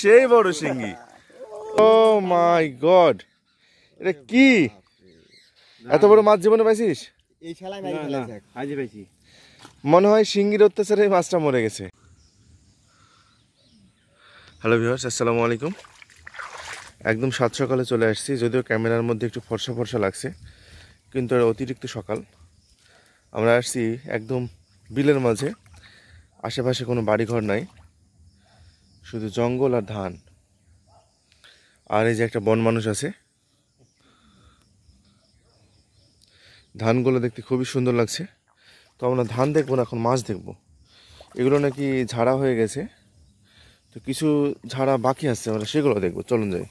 সেই বড় সিঙ্গি ও মাই গড এটা কি এত বড় মাছ জীবনে পাইছিস মনে হয় সিঙ্গির অত্যাচারে মাছটা মরে গেছে হ্যালো ভিউয়ার্স আসসালামু আলাইকুম একদম সাত সকালে চলে আসছি যদিও ক্যামেরার মধ্যে একটু ফর্সা ফর্সা লাগছে কিন্তু এটা অতিরিক্ত সকাল আমরা আসছি একদম বিলের মাঝে আশেপাশে কোনো বাড়িঘর নাই শুধু জঙ্গল আর ধান আর এই যে একটা বন মানুষ আছে ধানগুলো দেখতে খুবই সুন্দর লাগছে তো আমরা ধান দেখবো না এখন মাছ দেখব এগুলো নাকি ঝাড়া হয়ে গেছে তো কিছু ঝাড়া বাকি আছে আমরা সেগুলো দেখবো চলুন যাই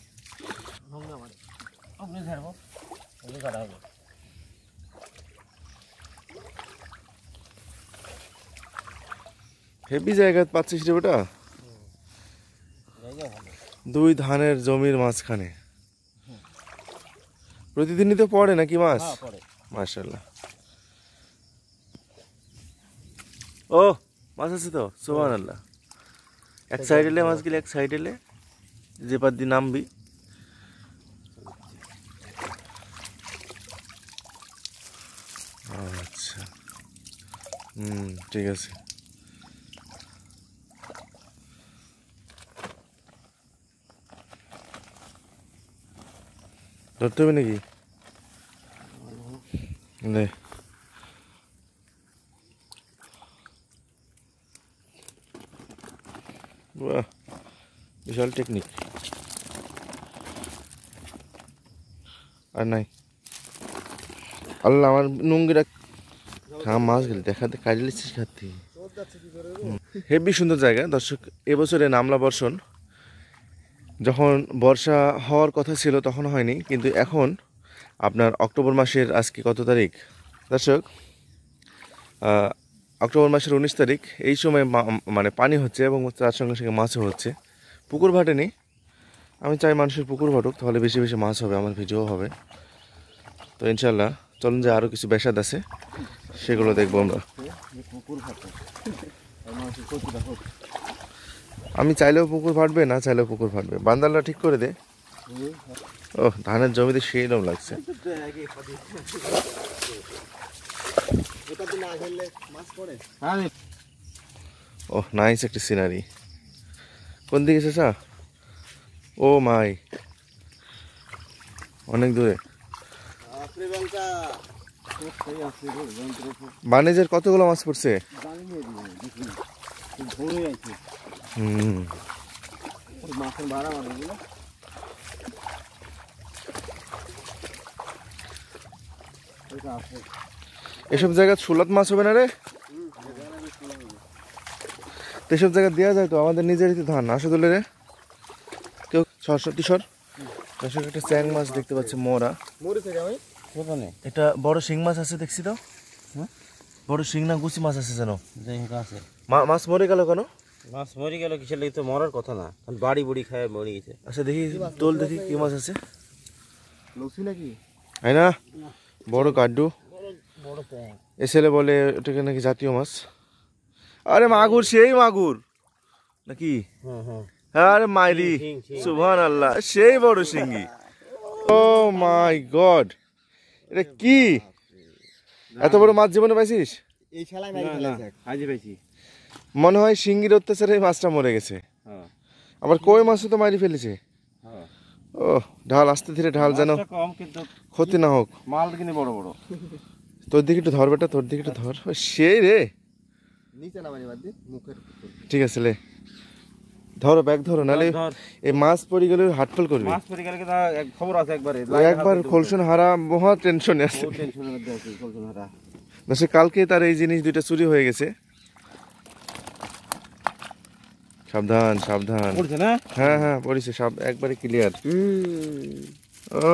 হেভি জায়গা পাচ্ছিস রে ওটা দুই ধানের জমির মাঝখানে প্রতিদিনই তো পড়ে নাকি মাছ হ্যাঁ, মাসাল্লাহ ও মাছ আছে তো সোহান আল্লাহ এক সাইড এলে মাছ গেলে এক সাইড এলে যে পার দিয়ে নামবি আচ্ছা হুম ঠিক আছে ধরতে হবে নাকি বাহ বিশাল টেকনিক আর নাই আল্লাহ আমার নুঙ্গিরা হ্যাঁ মাছ গেলে দেখাতে কাজে লিখছিস খাতি হেবি সুন্দর জায়গা দর্শক এবছরে নামলা বর্ষণ যখন বর্ষা হওয়ার কথা ছিল তখন হয়নি কিন্তু এখন আপনার অক্টোবর মাসের আজকে কত তারিখ দর্শক অক্টোবর মাসের উনিশ তারিখ এই সময় মানে পানি হচ্ছে এবং তার সঙ্গে সঙ্গে মাছও হচ্ছে পুকুর ভাটেনি আমি চাই মানুষের পুকুর ভাটুক তাহলে বেশি বেশি মাছ হবে আমার ভিডিও হবে তো ইনশাল্লাহ চলুন যে আরও কিছু বেসাদ আছে সেগুলো দেখবো আমরা আমি চাইলেও পুকুর ফাটবে না চাইলেও পুকুর ফাটবে বান্দালটা ঠিক করে দে ও ধানের জমিতে সেইরকম লাগছে ও নাইস একটি সিনারি কোন দিকে শেষা ও মাই অনেক দূরে বাণিজ্যের কতগুলো মাছ পড়ছে এসব জায়গা সুলাত মাছ হবে না রে এসব জায়গা দেওয়া যায় তো আমাদের নিজেরই ধান আসে তোলে রে কেউ সরস্বতী সর একটা চ্যাং মাছ দেখতে পাচ্ছি মোরা এটা বড় শিং মাছ আছে দেখছি তো হ্যাঁ? বড় শিং না গুচি মাছ আছে যেন মাছ মরে গেল কেন মাছ মরে গেল কিসের লাগে তো মরার কথা না কারণ বাড়ি বুড়ি খায় মরে গেছে আচ্ছা দেখি তোল দেখি কি মাছ আছে লসি নাকি আই না বড় কাড্ডু এসেলে বলে ওটাকে নাকি জাতীয় মাছ আরে মাগুর সেই মাগুর নাকি আরে মাইলি সুভান আল্লাহ সেই বড় সিঙ্গি ও মাই গড এটা কি এত বড় মাছ জীবনে পাইছিস এই খেলায় মারি ফেলেছে আজই পাইছি মনে হয় শিঙ্গির অত্যাচারে মাছটা মরে গেছে হ্যাঁ। আবার কই মাছও তো মারি ফেলেছে হ্যাঁ। ও ঢাল আস্তে ধীরে ঢাল যেন ক্ষতি না হোক মাল কিনে বড় বড় তোর দিকে একটু ধর বেটা তোর দিকে একটু ধর সেই রে ঠিক আছে লে ধরো ব্যাগ ধরো নালে এই মাছ পড়ে গেলে হাটফল করবে মাছ পড়ে গেলে খবর আছে একবার খোলসন হারা মহা টেনশনে আছে টেনশনের মধ্যে আছে হারা কালকে তার এই জিনিস দুইটা চুরি হয়ে গেছে সাবধান সাবধান পড়ছে না হ্যাঁ হ্যাঁ পড়েছে সব একবারে ক্লিয়ার ও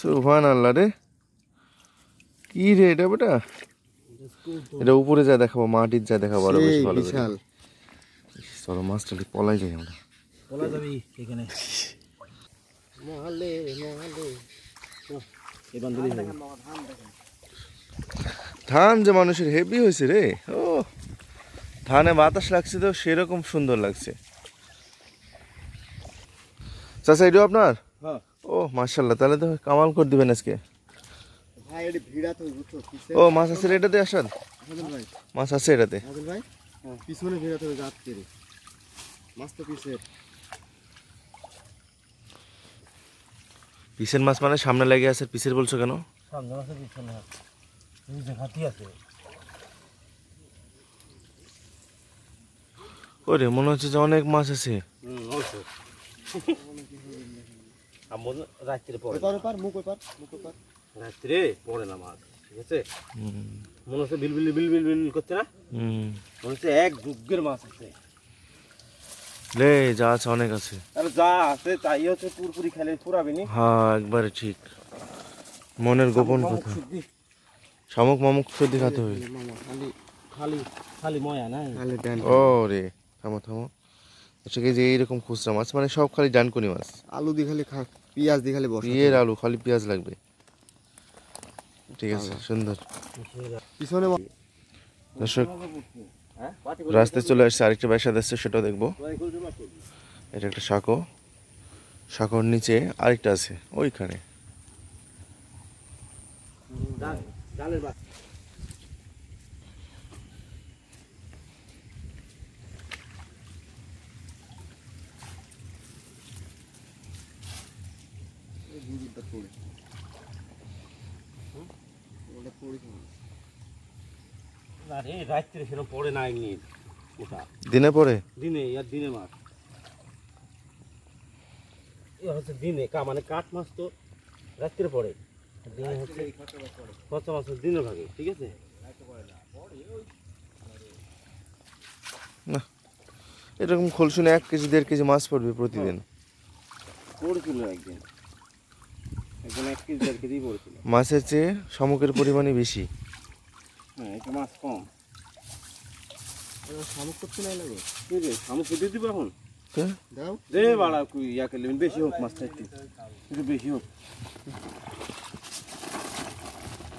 সুভান আল্লাহ রে কি রে এটা বেটা এটা উপরে যা দেখাবো মাটির যা দেখাবো আরো বেশি ভালো বিশাল চলো মাছটা পলাই যাই আমরা পলাই যাবি এখানে এই বান্ধবী ধান যে মানুষের হেভি হয়েছে রে ও ধানে বাতাস লাগছে তো সেরকম সুন্দর লাগছে চাষা এটিও আপনার হ্যাঁ। ও মার্শাল্লাহ তাহলে তো কামাল করে দিবেন আজকে ও মাছ আছে এটাতে আসাদ মাছ আছে এটাতে হ্যাঁ, পিসের মাছ পিছের মাছ মানে সামনে লেগে আছে পিছের বলছো কেন সামনে আছে পিছনে আছে আছে ওরে মনে হচ্ছে যে অনেক মাছ আছে রাত্রে পরে রাত্রে পরে না মাছ ঠিক আছে মনে হচ্ছে বিলবিল বিলবিল বিল করতে না মনে হচ্ছে এক যুগের মাছ আছে লে যা আছে অনেক আছে আর যা আছে তাই হচ্ছে পুরপুরি খেলে পুরাবি নি হ্যাঁ একবারে ঠিক মনের গোপন কথা শামুক মামুক সর্দি খাতে হবে খালি খালি খালি ময়া না ও রে থামো থামো দর্শক আচ্ছা, যে এইরকম খুচরা মাছ মানে সব খালি ডানকুনি মাছ আলু দিয়ে খালি পেঁয়াজ দিয়ে খালি বিয়ের আলু খালি পেঁয়াজ লাগবে ঠিক আছে সুন্দর পিছনে দর্শক হ্যাঁ, রাস্তায় চলে আসছে আরেকটা ব্যবসা আসছে সেটাও দেখবো এটা একটা শাঁখো শাঁখোর নিচে আরেকটা আছে ওইখানে রাত্রে পড়ে দিনে পড়ে দিনে দিনে মাছ হচ্ছে দিনে মানে কাঠ মাছ তো রাত্রে পড়ে দিনে হচ্ছে খরচা দিনে ভাগে ঠিক আছে না এরকম খোলসুনে এক কেজি দেড় কেজি মাছ পড়বে প্রতিদিন হ্যাঁ। পড়েছিল একদিন মাছের চেয়ে শামুকের পরিমাণই বেশি হ্যাঁ মাছ কম শামুক শামুক এখন বেশি হোক বেশি হোক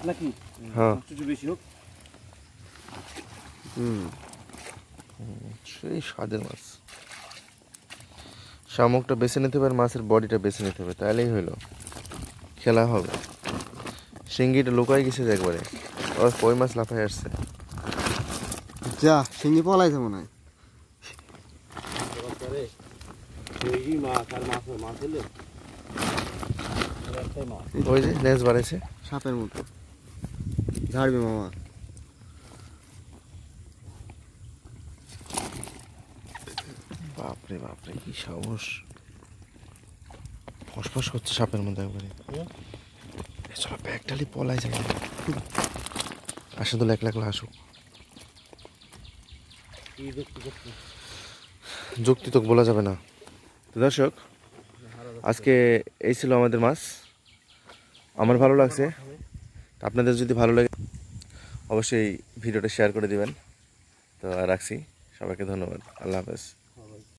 নাকি হ্যাঁ বেশি হোক সেই স্বাদের মাছ শামুকটা বেছে নিতে হবে আর মাছের বডিটা বেছে নিতে হবে তাহলেই হইলো খেলা হবে সিঙ্গিটা লুকাই গেছে একবারে ওর কই মাছ লাফাই আসছে যা শিঙ্গি পলাইছে মনে হয় লেজ সাপের মতো বাপরে বাপরে কি সাহস ফসফস করছে সাপের মধ্যে একবারে চলো ব্যাগটালি পলাই যায় আসে তো লেখ লেখলা আসুক যুক্তি তো বলা যাবে না তো দর্শক আজকে এই ছিল আমাদের মাছ আমার ভালো লাগছে আপনাদের যদি ভালো লাগে অবশ্যই ভিডিওটা শেয়ার করে দিবেন তো রাখছি সবাইকে ধন্যবাদ আল্লাহ হাফেজ